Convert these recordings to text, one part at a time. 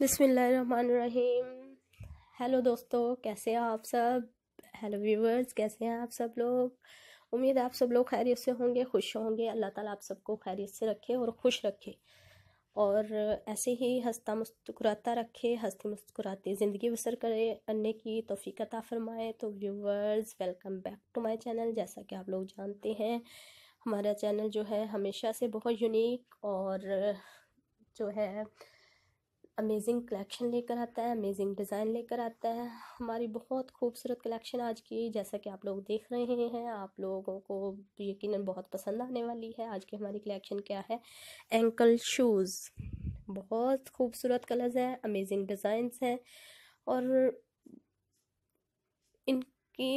बिसमीम हेलो दोस्तों कैसे हैं आप सब हेलो व्यूवर्स कैसे हैं आप सब लोग उम्मीद है आप सब लोग खैरियत से होंगे खुश होंगे अल्लाह ताला आप सबको खैरियत से रखे और खुश रखे और ऐसे ही हंसता मुस्कुराता रखे हंसती मुस्कुराती ज़िंदगी बसर करे अन्य की तोफ़ीकता फरमाए तो viewers welcome back to my channel जैसा कि आप लोग जानते हैं हमारा चैनल जो है हमेशा से बहुत यूनिक और जो है अमेजिंग कलेक्शन लेकर आता है अमेजिंग डिज़ाइन लेकर आता है हमारी बहुत खूबसूरत कलेक्शन आज की जैसा कि आप लोग देख रहे हैं आप लोगों को यकीनन बहुत पसंद आने वाली है आज की हमारी कलेक्शन क्या है एंकल शूज़ बहुत खूबसूरत कलर्स हैं अमेजिंग डिज़ाइंस हैं और इनकी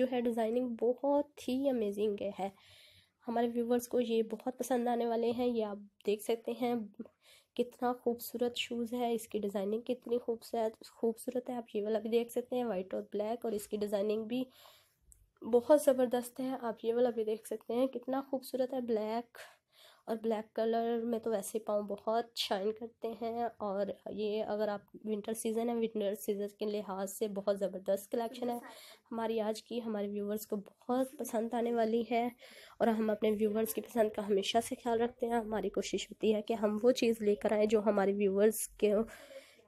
जो है डिज़ाइनिंग बहुत ही अमेजिंग है हमारे व्यूवर्स को ये बहुत पसंद आने वाले हैं ये आप देख सकते हैं कितना खूबसूरत शूज़ है इसकी डिज़ाइनिंग कितनी खूबसूरत खूबसूरत है आप ये वाला भी देख सकते हैं वाइट और ब्लैक और इसकी डिज़ाइनिंग भी बहुत ज़बरदस्त है आप ये वाला भी देख सकते हैं कितना खूबसूरत है ब्लैक और ब्लैक कलर में तो वैसे पाँव बहुत शाइन करते हैं और ये अगर आप विंटर सीज़न है विंटर सीज़न के लिहाज से बहुत ज़बरदस्त कलेक्शन है हमारी आज की हमारे व्यूवर्स को बहुत पसंद आने वाली है और हम अपने व्यूवर्स की पसंद का हमेशा से ख्याल रखते हैं हमारी कोशिश होती है कि हम वो चीज़ लेकर आएँ जो हमारे व्यूवर्स के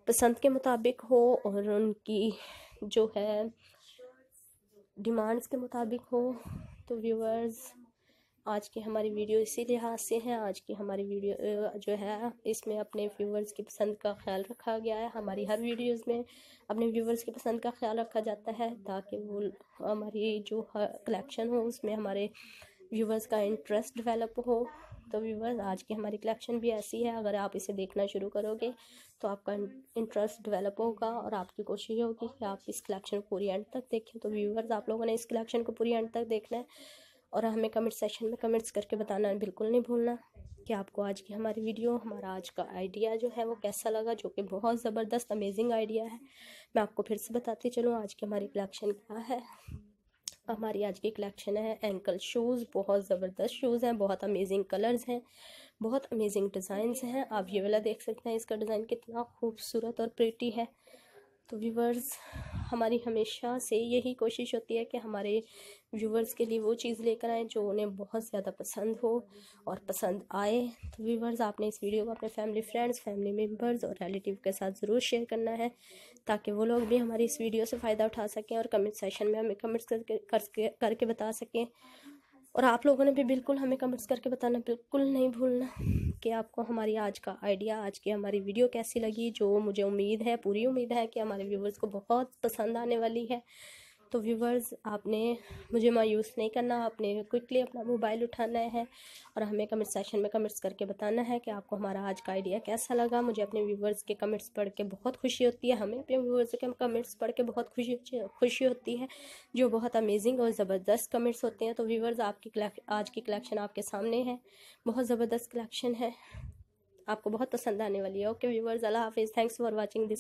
पसंद के मुताबिक हो और उनकी जो है डिमांड्स के मुताबिक हो तो व्यूवर्स आज की हमारी वीडियो इसी लिहाज से है आज की हमारी वीडियो जो है इसमें अपने व्यूवर्स की पसंद का ख्याल रखा गया है हमारी हर वीडियोस में अपने व्यूवर्स की पसंद का ख्याल रखा जाता है ताकि वो हमारी जो कलेक्शन हो उसमें हमारे व्यूवर्स का इंटरेस्ट डेवलप हो तो व्यूवर्स आज की हमारी कलेक्शन भी ऐसी है अगर आप इसे देखना शुरू करोगे तो आपका इंटरेस्ट डेवलप होगा और आपकी कोशिश होगी कि आप इस कलेक्शन को पूरी एंड तक देखें तो व्यूवर्स आप लोगों ने इस कलेक्शन को पूरी एंड तक देखना है और हमें कमेंट सेक्शन में कमेंट्स करके बताना बिल्कुल नहीं भूलना कि आपको आज की हमारी वीडियो हमारा आज का आइडिया जो है वो कैसा लगा जो कि बहुत ज़बरदस्त अमेजिंग आइडिया है मैं आपको फिर से बताती चलूँ आज की हमारी कलेक्शन क्या है हमारी आज की कलेक्शन है एंकल शूज़ बहुत ज़बरदस्त शूज़ हैं बहुत अमेजिंग कलर्स हैं बहुत अमेजिंग डिज़ाइंस हैं आप ये वाला देख सकते हैं इसका डिज़ाइन कितना खूबसूरत और प्रिटी है तो व्यूवर्स हमारी हमेशा से यही कोशिश होती है कि हमारे व्यूवर्स के लिए वो चीज़ लेकर आएँ जो उन्हें बहुत ज़्यादा पसंद हो और पसंद आए तो व्यूवर्स आपने इस वीडियो को अपने फैमिली फ्रेंड्स फैमिली मेम्बर्स और रिलेटिव के साथ ज़रूर शेयर करना है ताकि वो लोग भी हमारी इस वीडियो से फ़ायदा उठा सकें और कमेंट सेशन में हमें कमेंट्स करके करके बता सकें और आप लोगों ने भी बिल्कुल हमें कमेंट्स करके बताना बिल्कुल नहीं भूलना कि आपको हमारी आज का आइडिया आज की हमारी वीडियो कैसी लगी जो मुझे उम्मीद है पूरी उम्मीद है कि हमारे व्यूवर्स को बहुत पसंद आने वाली है तो व्यूवर्स आपने मुझे मायूस नहीं करना आपने क्विकली अपना मोबाइल उठाना है और हमें कमेंट सेक्शन में कमेंट्स करके बताना है कि आपको हमारा आज का आइडिया कैसा लगा मुझे अपने व्यूवर्स के कमेंट्स पढ़ के बहुत खुशी होती है हमें अपने व्यूवर्स के कमेंट्स पढ़ के बहुत खुशी खुशी होती है जो बहुत अमेजिंग और ज़बरदस्त कमेंट्स होते हैं तो व्यूवर्स आपकी आज की कलेक्शन आपके सामने है बहुत ज़बरदस्त कलेक्शन है आपको बहुत पसंद आने वाली है ओके व्यूवर्स अल्लाह हाफिज़ थैंक्स फॉर वॉचिंग दिस